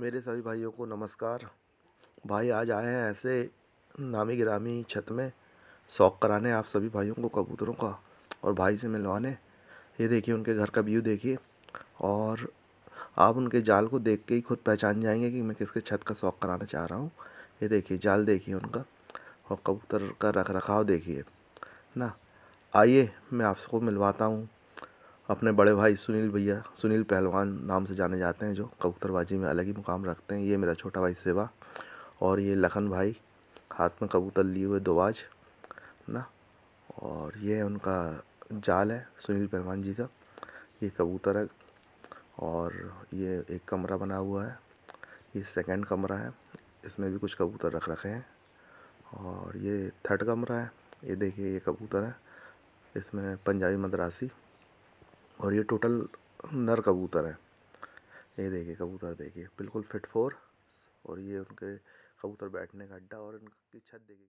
मेरे सभी भाइयों को नमस्कार भाई आज आए हैं ऐसे नामी गिरामी छत में शौक कराने आप सभी भाइयों को कबूतरों का और भाई से मिलवाने ये देखिए उनके घर का व्यू देखिए और आप उनके जाल को देख के ही खुद पहचान जाएंगे कि मैं किसके छत का शौक कराना चाह रहा हूँ ये देखिए जाल देखिए उनका और कबूतर का रख रखाव देखिए ना आइए मैं आपको मिलवाता हूँ अपने बड़े भाई सुनील भैया सुनील पहलवान नाम से जाने जाते हैं जो कबूतरबाजी में अलग ही मुकाम रखते हैं ये मेरा छोटा भाई सेवा और ये लखन भाई हाथ में कबूतर लिए हुए दोवाज ना और ये उनका जाल है सुनील पहलवान जी का ये कबूतर है और ये एक कमरा बना हुआ है ये सेकंड कमरा है इसमें भी कुछ कबूतर रख रखे हैं और ये थर्ड कमरा है ये देखिए ये कबूतर है इसमें पंजाबी मद्रासी और ये टोटल नर कबूतर है ये देखिए कबूतर देखिए बिल्कुल फिट फोर और ये उनके कबूतर बैठने का अड्डा और इनकी छत देखिए